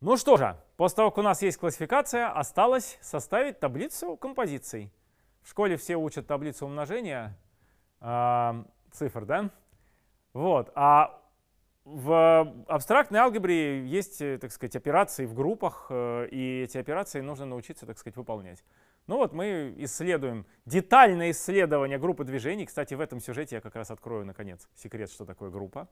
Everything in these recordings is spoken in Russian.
Ну что же, после того, как у нас есть классификация, осталось составить таблицу композиций. В школе все учат таблицу умножения э, цифр, да? Вот. А в абстрактной алгебре есть, э, так сказать, операции в группах, э, и эти операции нужно научиться, так сказать, выполнять. Ну вот мы исследуем, детальное исследование группы движений. Кстати, в этом сюжете я как раз открою, наконец, секрет, что такое группа.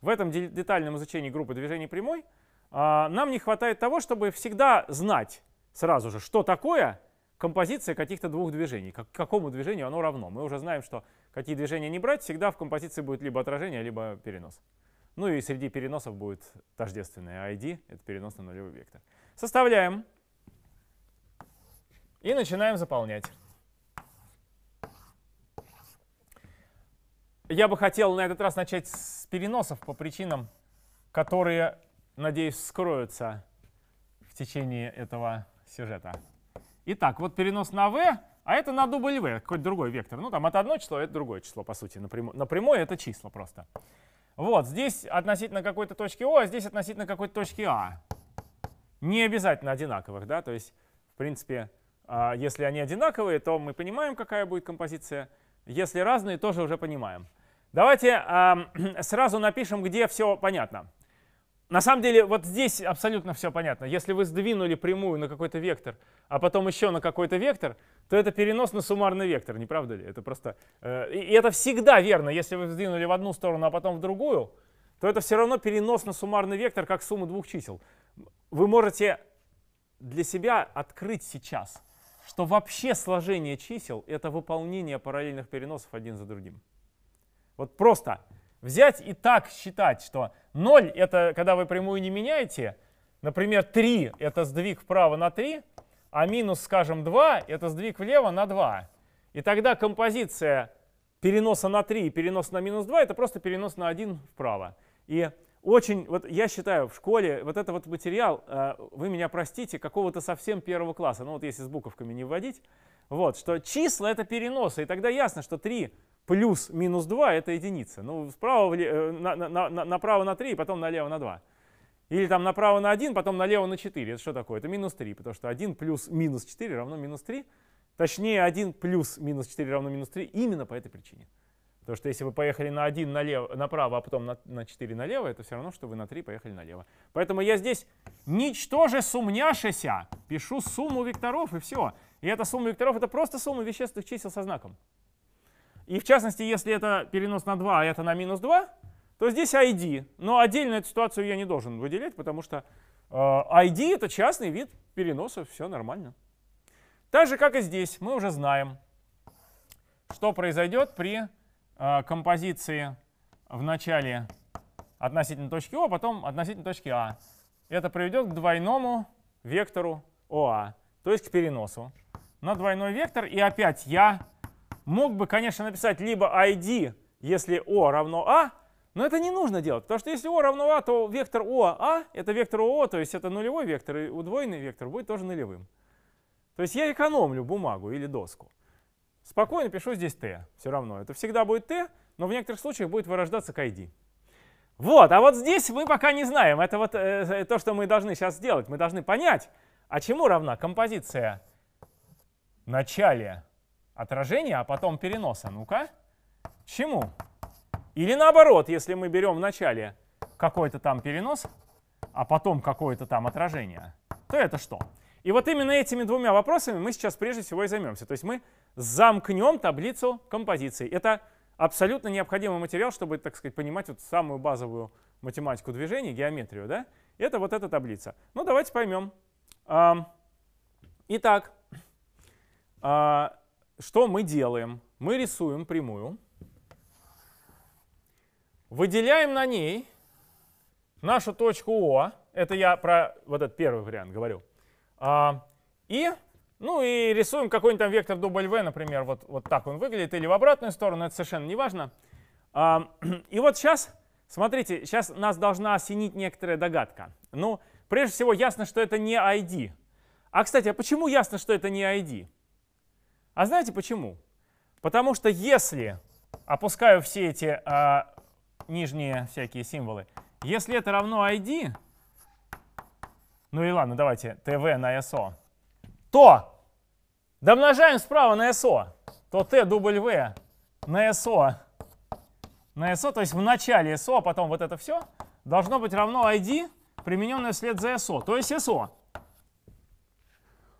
В этом детальном изучении группы движений прямой — а, нам не хватает того, чтобы всегда знать сразу же, что такое композиция каких-то двух движений, как, какому движению оно равно. Мы уже знаем, что какие движения не брать, всегда в композиции будет либо отражение, либо перенос. Ну и среди переносов будет тождественное ID, это перенос на нулевой вектор. Составляем и начинаем заполнять. Я бы хотел на этот раз начать с переносов по причинам, которые надеюсь, скроются в течение этого сюжета. Итак, вот перенос на v, а это на дубль v, какой-то другой вектор. Ну, там это одно число, а это другое число, по сути. Напрямую, напрямую это число просто. Вот, здесь относительно какой-то точки O, а здесь относительно какой-то точки a. «А». Не обязательно одинаковых, да, то есть, в принципе, а, если они одинаковые, то мы понимаем, какая будет композиция. Если разные, тоже уже понимаем. Давайте сразу напишем, где все понятно на самом деле вот здесь абсолютно все понятно. Если вы сдвинули прямую на какой-то вектор, а потом еще на какой-то вектор, то это перенос на суммарный вектор, не правда ли? Это просто... Э, и это всегда верно. Если вы сдвинули в одну сторону, а потом в другую, то это все равно перенос на суммарный вектор, как сумма двух чисел. Вы можете для себя открыть сейчас, что вообще сложение чисел — это выполнение параллельных переносов один за другим. Вот просто Взять и так считать, что 0 — это когда вы прямую не меняете, например, 3 — это сдвиг вправо на 3, а минус, скажем, 2 — это сдвиг влево на 2. И тогда композиция переноса на 3 и перенос на минус 2 — это просто перенос на 1 вправо. И очень, вот я считаю, в школе вот этот вот материал, э, вы меня простите, какого-то совсем первого класса, ну вот если с буковками не вводить, вот, что числа это переносы, и тогда ясно, что 3 плюс минус 2 это единица. Ну, справа э, на, на, на, направо на 3, потом налево на 2. Или там направо на 1, потом налево на 4. Это что такое? Это минус 3, потому что 1 плюс минус 4 равно минус 3. Точнее, 1 плюс минус 4 равно минус 3 именно по этой причине. Потому что если вы поехали на 1 налево, направо, а потом на, на 4 налево, это все равно, что вы на 3 поехали налево. Поэтому я здесь, ничтоже сумняшися, пишу сумму векторов и все. И эта сумма векторов — это просто сумма вещественных чисел со знаком. И в частности, если это перенос на 2, а это на минус 2, то здесь ID. Но отдельно эту ситуацию я не должен выделять, потому что э, ID — это частный вид переноса, все нормально. Так же, как и здесь, мы уже знаем, что произойдет при Э, композиции в начале относительно точки О, а потом относительно точки А. Это приведет к двойному вектору ОА, то есть к переносу на двойной вектор. И опять я мог бы, конечно, написать либо ID, если О равно А, но это не нужно делать, потому что если О равно А, то вектор ОА — это вектор ОО, а, то есть это нулевой вектор, и удвоенный вектор будет тоже нулевым. То есть я экономлю бумагу или доску. Спокойно пишу здесь t, все равно. Это всегда будет t, но в некоторых случаях будет вырождаться к id. Вот, а вот здесь мы пока не знаем. Это вот э, э то, что мы должны сейчас сделать. Мы должны понять, а чему равна композиция в начале отражения, а потом переноса. Ну-ка, чему? Или наоборот, если мы берем в начале какой-то там перенос, а потом какое-то там отражение, то это что? И вот именно этими двумя вопросами мы сейчас прежде всего и займемся. То есть мы замкнем таблицу композиций. Это абсолютно необходимый материал, чтобы, так сказать, понимать вот самую базовую математику движения, геометрию, да? Это вот эта таблица. Ну, давайте поймем. Итак, а, что мы делаем? Мы рисуем прямую, выделяем на ней нашу точку О, это я про вот этот первый вариант говорю, а, и, ну и рисуем какой-нибудь там вектор W, например, вот, вот так он выглядит, или в обратную сторону, это совершенно не важно. А, и вот сейчас, смотрите, сейчас нас должна осенить некоторая догадка. Ну, прежде всего, ясно, что это не ID. А, кстати, а почему ясно, что это не ID? А знаете почему? Потому что если, опускаю все эти а, нижние всякие символы, если это равно ID, ну и ладно, давайте. ТВ на СО. То домножаем справа на СО. То Т дубль В на СО. На СО, то есть в начале СО, а потом вот это все, должно быть равно ID, примененное вслед за СО, то есть СО.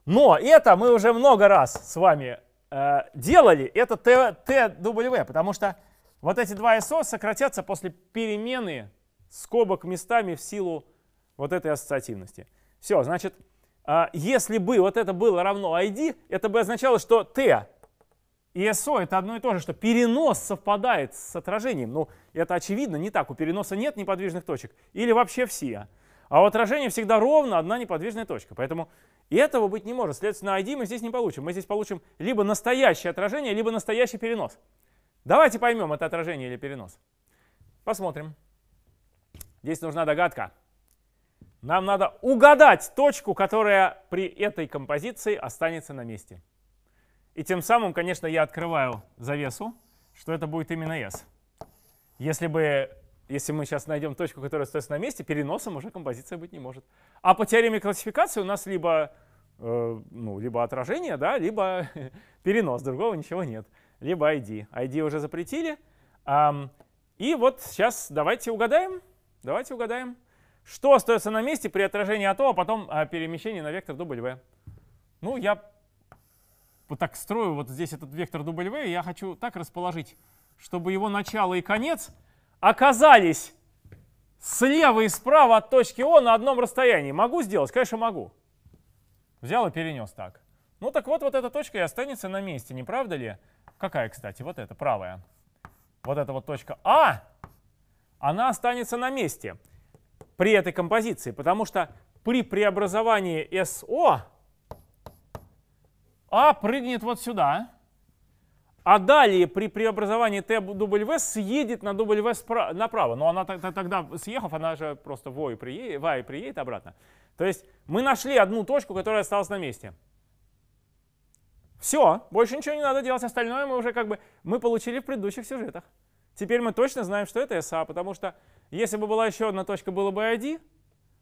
Но это мы уже много раз с вами э, делали, это Т, ТW, потому что вот эти два СО сократятся после перемены скобок местами в силу вот этой ассоциативности. Все, значит, а, если бы вот это было равно ID, это бы означало, что T и SO это одно и то же, что перенос совпадает с отражением. Ну, это очевидно, не так. У переноса нет неподвижных точек. Или вообще все. А у отражения всегда ровно одна неподвижная точка. Поэтому и этого быть не может. Следственно, ID мы здесь не получим. Мы здесь получим либо настоящее отражение, либо настоящий перенос. Давайте поймем, это отражение или перенос. Посмотрим. Здесь нужна догадка. Нам надо угадать точку, которая при этой композиции останется на месте. И тем самым, конечно, я открываю завесу, что это будет именно S. Если, бы, если мы сейчас найдем точку, которая остается на месте, переносом уже композиция быть не может. А по теореме классификации у нас либо, э, ну, либо отражение, да, либо перенос, другого ничего нет. Либо ID. ID уже запретили. Um, и вот сейчас давайте угадаем. Давайте угадаем. Что остается на месте при отражении а от O, а потом а, перемещении на вектор W? Ну, я вот так строю вот здесь этот вектор W, я хочу так расположить, чтобы его начало и конец оказались слева и справа от точки О на одном расстоянии. Могу сделать? Конечно, могу. Взял и перенес так. Ну так вот, вот эта точка и останется на месте, не правда ли? Какая, кстати, вот эта, правая. Вот эта вот точка А, она останется на месте при этой композиции, потому что при преобразовании SO А прыгнет вот сюда, а далее при преобразовании ТW съедет на W направо. Но она тогда, съехав, она же просто в и приедет, в и приедет обратно. То есть мы нашли одну точку, которая осталась на месте. Все, больше ничего не надо делать, остальное мы уже как бы, мы получили в предыдущих сюжетах. Теперь мы точно знаем, что это SA, потому что если бы была еще одна точка, было бы ID,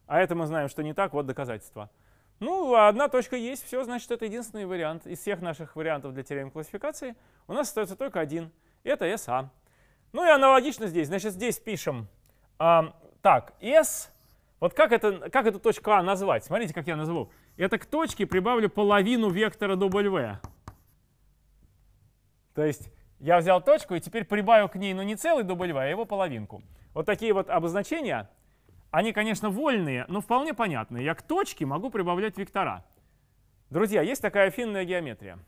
а это мы знаем, что не так, вот доказательство. Ну, а одна точка есть, все, значит, это единственный вариант. Из всех наших вариантов для теоремы классификации у нас остается только один. Это SA. Ну и аналогично здесь. Значит, здесь пишем а, так, S. Вот как, это, как эту точку А назвать? Смотрите, как я назову. Это к точке прибавлю половину вектора W. То есть я взял точку и теперь прибавил к ней, но не целый дубль а его половинку. Вот такие вот обозначения, они, конечно, вольные, но вполне понятные. Я к точке могу прибавлять вектора. Друзья, есть такая афинная геометрия.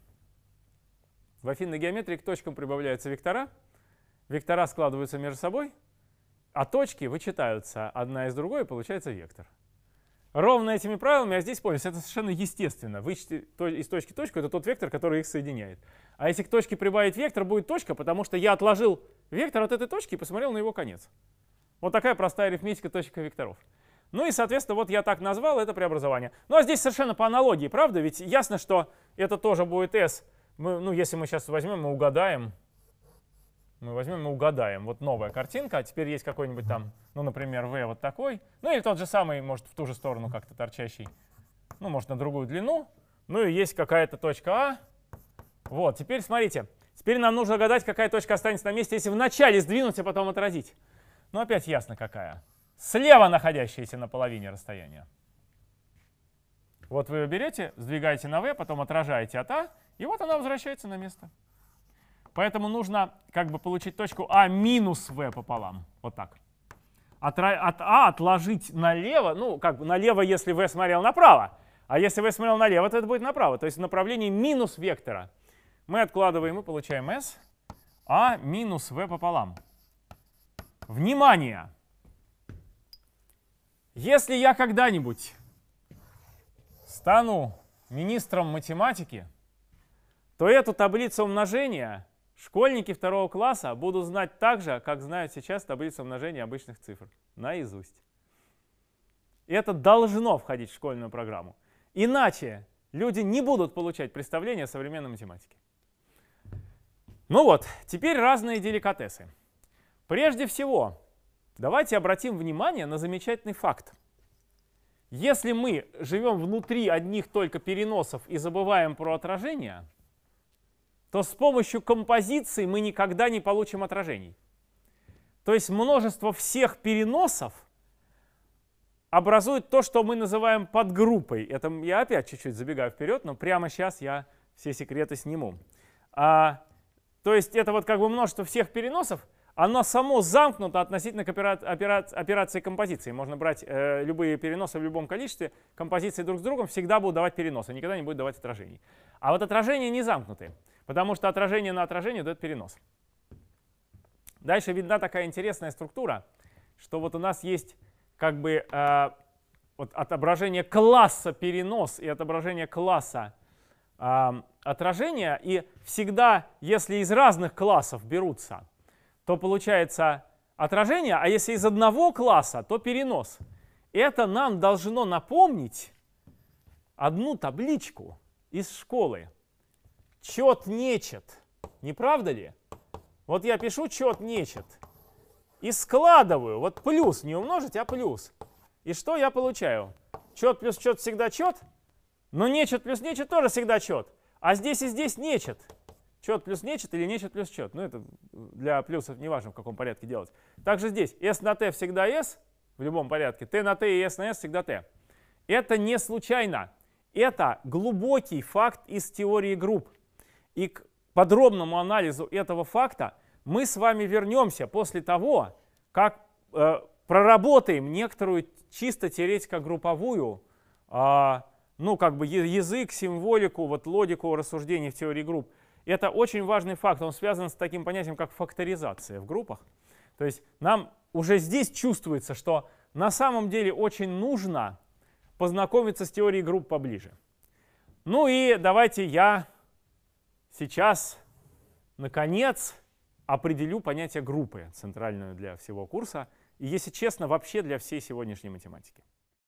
В афинной геометрии к точкам прибавляются вектора, вектора складываются между собой, а точки вычитаются одна из другой, и получается вектор ровно этими правилами я а здесь пользуюсь. Это совершенно естественно. Вычти из точки точку — это тот вектор, который их соединяет. А если к точке прибавить вектор, будет точка, потому что я отложил вектор от этой точки и посмотрел на его конец. Вот такая простая арифметика точек и векторов. Ну и, соответственно, вот я так назвал это преобразование. Ну а здесь совершенно по аналогии, правда? Ведь ясно, что это тоже будет S. Мы, ну, если мы сейчас возьмем мы угадаем, мы возьмем и угадаем. Вот новая картинка, а теперь есть какой-нибудь там, ну, например, V вот такой. Ну, или тот же самый, может, в ту же сторону как-то торчащий. Ну, может, на другую длину. Ну, и есть какая-то точка А. Вот, теперь смотрите. Теперь нам нужно гадать, какая точка останется на месте, если вначале сдвинуть, а потом отразить. Ну, опять ясно какая. Слева находящаяся на половине расстояния. Вот вы ее берете, сдвигаете на V, потом отражаете от А, и вот она возвращается на место. Поэтому нужно как бы получить точку А минус В пополам. Вот так. От, от А отложить налево, ну, как бы налево, если В смотрел направо. А если в смотрел налево, то это будет направо. То есть в направлении минус вектора. Мы откладываем и получаем S. А минус в пополам. Внимание! Если я когда-нибудь стану министром математики, то эту таблицу умножения Школьники второго класса будут знать так же, как знают сейчас таблицу умножения обычных цифр. Наизусть. И это должно входить в школьную программу. Иначе люди не будут получать представление о современной математике. Ну вот, теперь разные деликатесы. Прежде всего, давайте обратим внимание на замечательный факт. Если мы живем внутри одних только переносов и забываем про отражение – то с помощью композиции мы никогда не получим отражений. То есть множество всех переносов образует то, что мы называем подгруппой. Это я опять чуть-чуть забегаю вперед, но прямо сейчас я все секреты сниму. А, то есть это вот как бы множество всех переносов, оно само замкнуто относительно к опера опера операции композиции. Можно брать э, любые переносы в любом количестве, композиции друг с другом всегда будут давать переносы, никогда не будет давать отражений. А вот отражения не замкнутые. Потому что отражение на отражение дает перенос. Дальше видна такая интересная структура, что вот у нас есть как бы э, вот отображение класса перенос и отображение класса э, отражение. И всегда, если из разных классов берутся, то получается отражение, а если из одного класса, то перенос. Это нам должно напомнить одну табличку из школы чет нечет. Не правда ли? Вот я пишу чет нечет. И складываю. Вот плюс, не умножить, а плюс. И что я получаю? Чет плюс чет всегда чет. Но нечет плюс нечет тоже всегда чет. А здесь и здесь нечет. Чет плюс нечет или нечет плюс чет. Ну, это для плюсов не важно, в каком порядке делать. Также здесь s на t всегда s в любом порядке. t на t и s на s всегда t. Это не случайно. Это глубокий факт из теории групп. И к подробному анализу этого факта мы с вами вернемся после того, как э, проработаем некоторую чисто теоретико-групповую, э, а, ну как бы язык, символику, вот логику рассуждений в теории групп. Это очень важный факт, он связан с таким понятием, как факторизация в группах. То есть нам уже здесь чувствуется, что на самом деле очень нужно познакомиться с теорией групп поближе. Ну и давайте я сейчас, наконец, определю понятие группы, центральную для всего курса, и, если честно, вообще для всей сегодняшней математики.